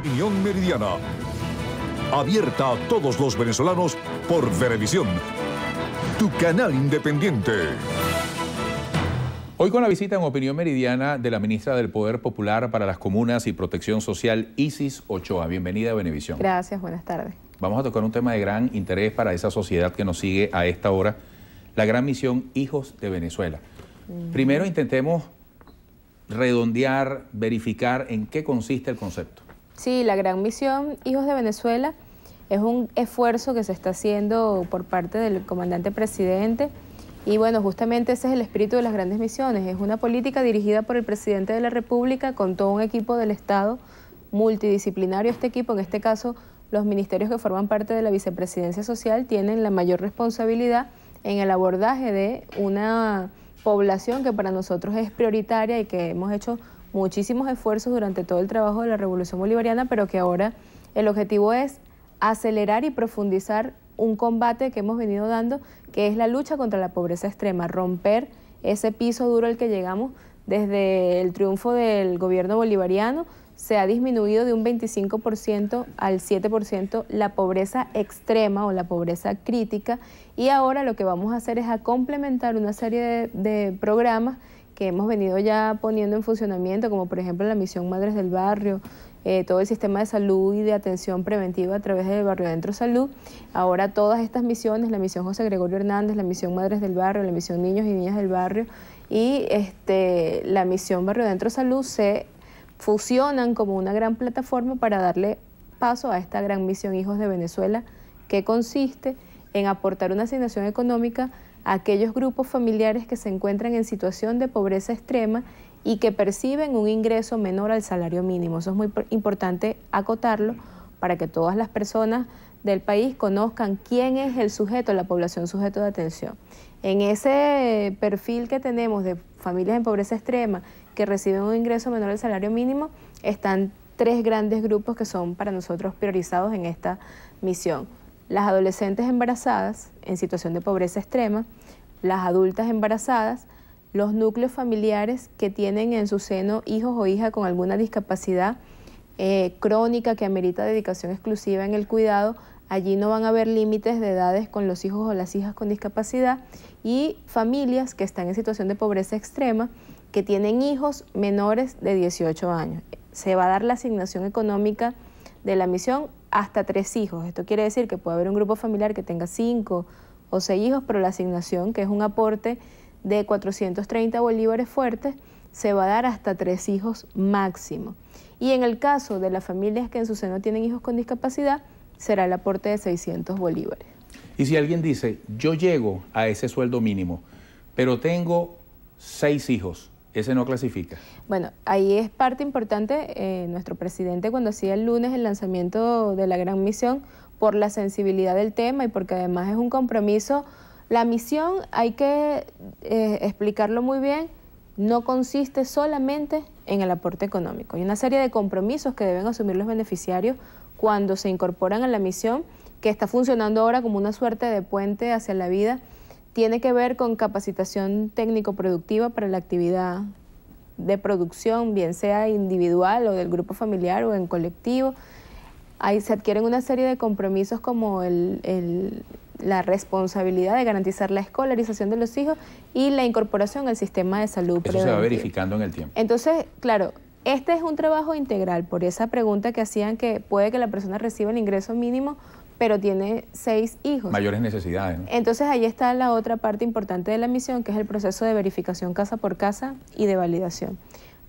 Opinión Meridiana. Abierta a todos los venezolanos por Venevisión, tu canal independiente. Hoy con la visita en Opinión Meridiana de la ministra del Poder Popular para las Comunas y Protección Social, Isis Ochoa. Bienvenida a Venevisión. Gracias, buenas tardes. Vamos a tocar un tema de gran interés para esa sociedad que nos sigue a esta hora, la gran misión Hijos de Venezuela. Primero intentemos redondear, verificar en qué consiste el concepto. Sí, la gran misión Hijos de Venezuela es un esfuerzo que se está haciendo por parte del comandante presidente. Y bueno, justamente ese es el espíritu de las grandes misiones. Es una política dirigida por el presidente de la República con todo un equipo del Estado multidisciplinario. Este equipo, en este caso, los ministerios que forman parte de la vicepresidencia social, tienen la mayor responsabilidad en el abordaje de una población que para nosotros es prioritaria y que hemos hecho muchísimos esfuerzos durante todo el trabajo de la Revolución Bolivariana, pero que ahora el objetivo es acelerar y profundizar un combate que hemos venido dando, que es la lucha contra la pobreza extrema, romper ese piso duro al que llegamos desde el triunfo del gobierno bolivariano, se ha disminuido de un 25% al 7% la pobreza extrema o la pobreza crítica y ahora lo que vamos a hacer es a complementar una serie de, de programas que hemos venido ya poniendo en funcionamiento, como por ejemplo la misión Madres del Barrio, eh, todo el sistema de salud y de atención preventiva a través del Barrio Adentro Salud. Ahora todas estas misiones, la misión José Gregorio Hernández, la misión Madres del Barrio, la misión Niños y Niñas del Barrio y este, la misión Barrio Dentro Salud se fusionan como una gran plataforma para darle paso a esta gran misión Hijos de Venezuela que consiste en aportar una asignación económica aquellos grupos familiares que se encuentran en situación de pobreza extrema y que perciben un ingreso menor al salario mínimo. Eso es muy importante acotarlo para que todas las personas del país conozcan quién es el sujeto, la población sujeto de atención. En ese perfil que tenemos de familias en pobreza extrema que reciben un ingreso menor al salario mínimo, están tres grandes grupos que son para nosotros priorizados en esta misión las adolescentes embarazadas en situación de pobreza extrema, las adultas embarazadas, los núcleos familiares que tienen en su seno hijos o hijas con alguna discapacidad eh, crónica que amerita dedicación exclusiva en el cuidado, allí no van a haber límites de edades con los hijos o las hijas con discapacidad y familias que están en situación de pobreza extrema que tienen hijos menores de 18 años. Se va a dar la asignación económica de la misión hasta tres hijos. Esto quiere decir que puede haber un grupo familiar que tenga cinco o seis hijos, pero la asignación, que es un aporte de 430 bolívares fuertes, se va a dar hasta tres hijos máximo. Y en el caso de las familias que en su seno tienen hijos con discapacidad, será el aporte de 600 bolívares. Y si alguien dice, yo llego a ese sueldo mínimo, pero tengo seis hijos, ese no clasifica. Bueno, ahí es parte importante, eh, nuestro presidente cuando hacía el lunes el lanzamiento de la gran misión, por la sensibilidad del tema y porque además es un compromiso, la misión hay que eh, explicarlo muy bien, no consiste solamente en el aporte económico. Hay una serie de compromisos que deben asumir los beneficiarios cuando se incorporan a la misión, que está funcionando ahora como una suerte de puente hacia la vida tiene que ver con capacitación técnico-productiva para la actividad de producción, bien sea individual o del grupo familiar o en colectivo. Ahí se adquieren una serie de compromisos como la responsabilidad de garantizar la escolarización de los hijos y la incorporación al sistema de salud. Eso se va verificando en el tiempo. Entonces, claro, este es un trabajo integral, por esa pregunta que hacían que puede que la persona reciba el ingreso mínimo pero tiene seis hijos. Mayores necesidades. Entonces ahí está la otra parte importante de la misión, que es el proceso de verificación casa por casa y de validación.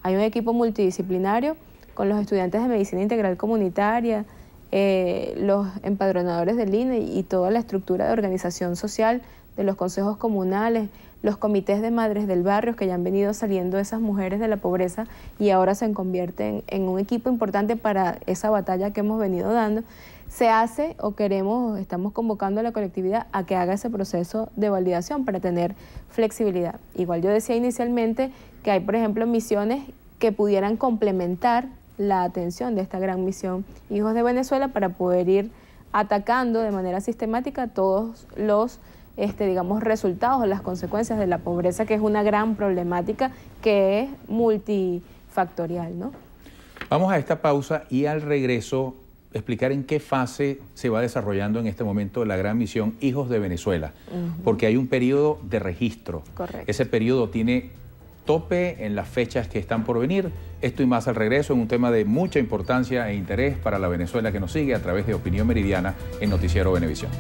Hay un equipo multidisciplinario con los estudiantes de medicina integral comunitaria, eh, los empadronadores del INE y toda la estructura de organización social de los consejos comunales, los comités de madres del barrio que ya han venido saliendo esas mujeres de la pobreza y ahora se convierten en un equipo importante para esa batalla que hemos venido dando se hace o queremos, estamos convocando a la colectividad a que haga ese proceso de validación para tener flexibilidad. Igual yo decía inicialmente que hay, por ejemplo, misiones que pudieran complementar la atención de esta gran misión Hijos de Venezuela para poder ir atacando de manera sistemática todos los este, digamos, resultados o las consecuencias de la pobreza, que es una gran problemática que es multifactorial. ¿no? Vamos a esta pausa y al regreso explicar en qué fase se va desarrollando en este momento la gran misión Hijos de Venezuela, porque hay un periodo de registro. Ese periodo tiene tope en las fechas que están por venir. Esto y más al regreso en un tema de mucha importancia e interés para la Venezuela que nos sigue a través de Opinión Meridiana en Noticiero Venevisión.